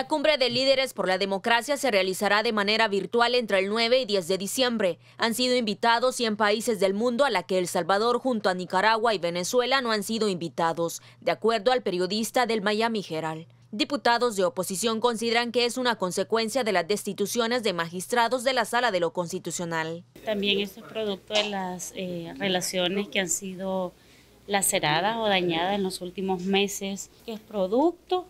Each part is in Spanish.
La cumbre de líderes por la democracia se realizará de manera virtual entre el 9 y 10 de diciembre. Han sido invitados 100 países del mundo a la que El Salvador junto a Nicaragua y Venezuela no han sido invitados, de acuerdo al periodista del Miami Herald. Diputados de oposición consideran que es una consecuencia de las destituciones de magistrados de la Sala de lo Constitucional. También es producto de las eh, relaciones que han sido laceradas o dañadas en los últimos meses, que es producto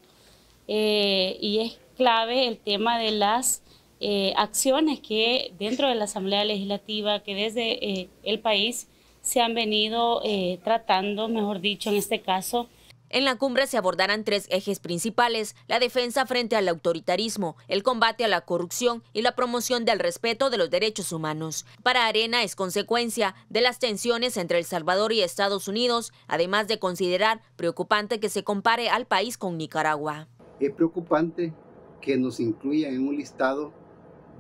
eh, y es clave el tema de las eh, acciones que dentro de la Asamblea Legislativa, que desde eh, el país se han venido tratando, mejor dicho, en este caso, en la cumbre se abordarán tres ejes principales, la defensa frente al autoritarismo, el combate a la corrupción y la promoción del respeto de los derechos humanos. Para Arena es consecuencia de las tensiones entre El Salvador y Estados Unidos, además de considerar preocupante que se compare al país con Nicaragua es preocupante que nos incluya en un listado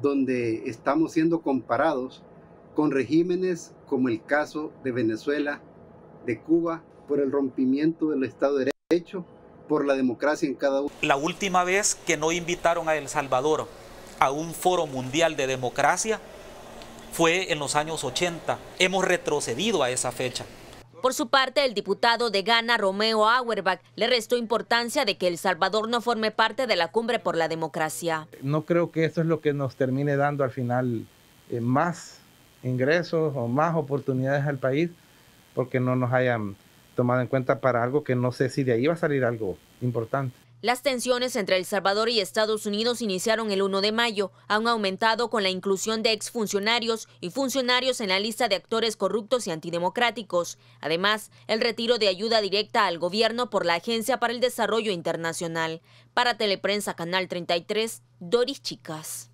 donde estamos siendo comparados con regímenes como el caso de Venezuela, de Cuba, por el rompimiento del Estado de Derecho, por la democracia en cada uno. La última vez que no invitaron a El Salvador a un foro mundial de democracia fue en los años 80. Hemos retrocedido a esa fecha. Por su parte, el diputado de Ghana, Romeo Auerbach, le restó importancia de que El Salvador no forme parte de la Cumbre por la Democracia. No creo que eso es lo que nos termine dando al final eh, más ingresos o más oportunidades al país, porque no nos hayan tomado en cuenta para algo que no sé si de ahí va a salir algo importante. Las tensiones entre El Salvador y Estados Unidos iniciaron el 1 de mayo, han aumentado con la inclusión de exfuncionarios y funcionarios en la lista de actores corruptos y antidemocráticos. Además, el retiro de ayuda directa al gobierno por la Agencia para el Desarrollo Internacional. Para Teleprensa Canal 33, Doris Chicas.